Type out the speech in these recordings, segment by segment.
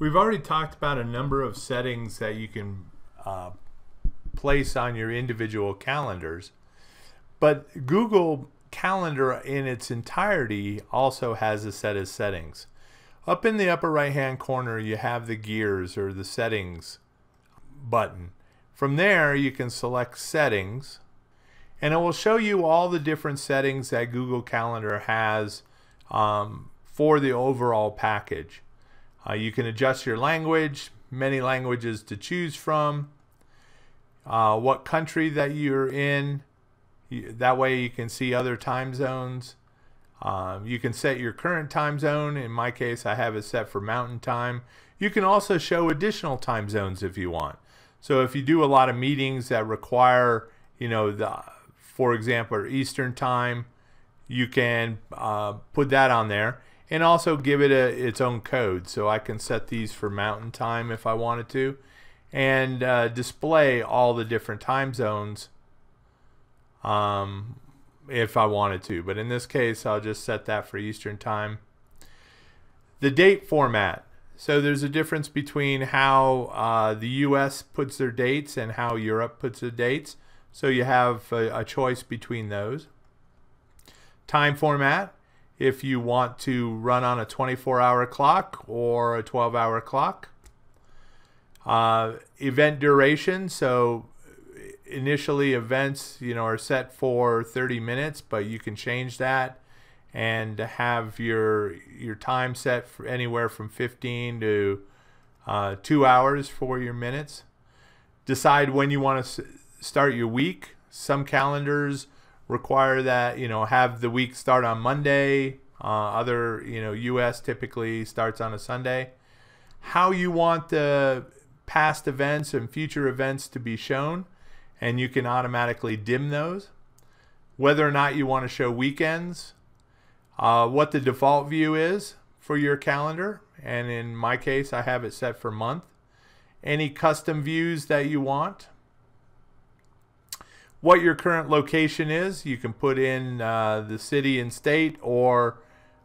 We've already talked about a number of settings that you can uh, place on your individual calendars, but Google Calendar in its entirety also has a set of settings. Up in the upper right hand corner, you have the gears or the settings button. From there, you can select settings and it will show you all the different settings that Google Calendar has um, for the overall package. Uh, you can adjust your language, many languages to choose from, uh, what country that you're in. that way you can see other time zones. Um, you can set your current time zone. In my case, I have it set for mountain time. You can also show additional time zones if you want. So if you do a lot of meetings that require, you know, the, for example, Eastern time, you can uh, put that on there and also give it a, its own code. So I can set these for mountain time if I wanted to and uh, display all the different time zones um, if I wanted to. But in this case, I'll just set that for Eastern time. The date format. So there's a difference between how uh, the US puts their dates and how Europe puts their dates. So you have a, a choice between those. Time format if you want to run on a 24 hour clock or a 12 hour clock. Uh, event duration, so initially events you know are set for 30 minutes, but you can change that and have your your time set for anywhere from 15 to uh, two hours for your minutes. Decide when you want to start your week. Some calendars require that you know have the week start on Monday. Uh, other you know U.S. typically starts on a Sunday. How you want the past events and future events to be shown, and you can automatically dim those. Whether or not you want to show weekends, uh, what the default view is for your calendar, and in my case, I have it set for month. Any custom views that you want, what your current location is. You can put in uh, the city and state, or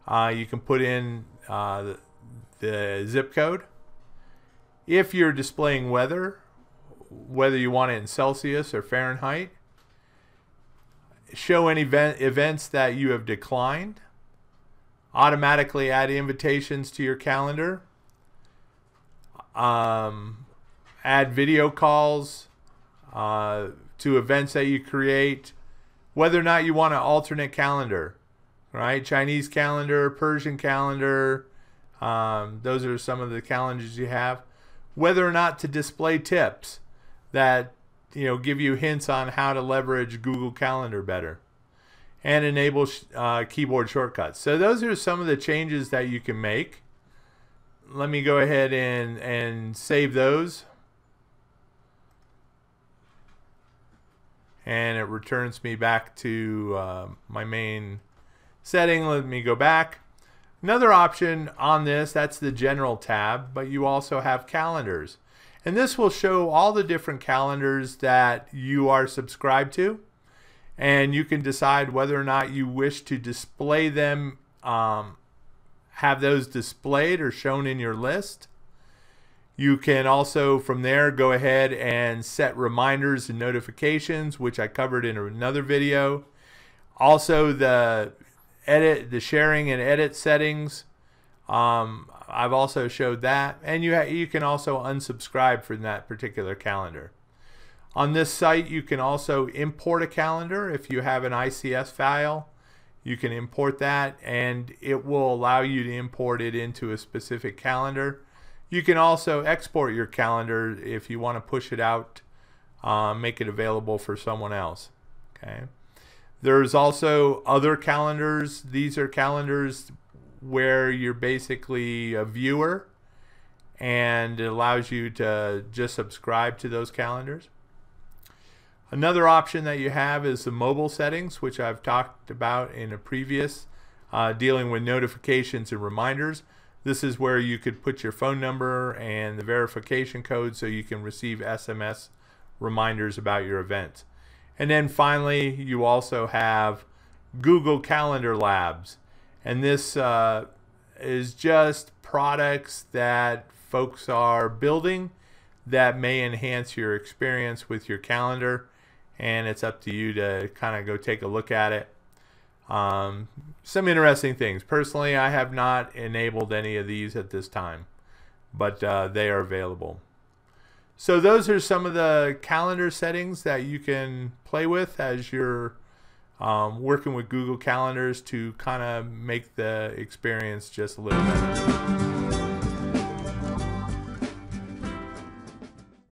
uh, you can put in uh, the, the zip code. If you're displaying weather, whether you want it in Celsius or Fahrenheit, show any event, events that you have declined, automatically add invitations to your calendar, um, add video calls, uh, to events that you create, whether or not you want an alternate calendar, right? Chinese calendar, Persian calendar, um, those are some of the calendars you have. Whether or not to display tips that you know give you hints on how to leverage Google Calendar better, and enable uh, keyboard shortcuts. So those are some of the changes that you can make. Let me go ahead and and save those. and it returns me back to uh, my main setting. Let me go back. Another option on this, that's the general tab, but you also have calendars. And this will show all the different calendars that you are subscribed to. And you can decide whether or not you wish to display them, um, have those displayed or shown in your list. You can also from there go ahead and set reminders and notifications, which I covered in another video. Also the edit, the sharing and edit settings. Um, I've also showed that and you, you can also unsubscribe from that particular calendar. On this site, you can also import a calendar if you have an ICS file. You can import that and it will allow you to import it into a specific calendar. You can also export your calendar if you want to push it out, uh, make it available for someone else. Okay. There's also other calendars. These are calendars where you're basically a viewer and it allows you to just subscribe to those calendars. Another option that you have is the mobile settings, which I've talked about in a previous uh, dealing with notifications and reminders. This is where you could put your phone number and the verification code so you can receive SMS reminders about your events. And then finally, you also have Google Calendar Labs. And this uh, is just products that folks are building that may enhance your experience with your calendar. And it's up to you to kind of go take a look at it. Um, some interesting things. Personally, I have not enabled any of these at this time, but uh, they are available. So those are some of the calendar settings that you can play with as you're um, working with Google Calendars to kind of make the experience just a little better.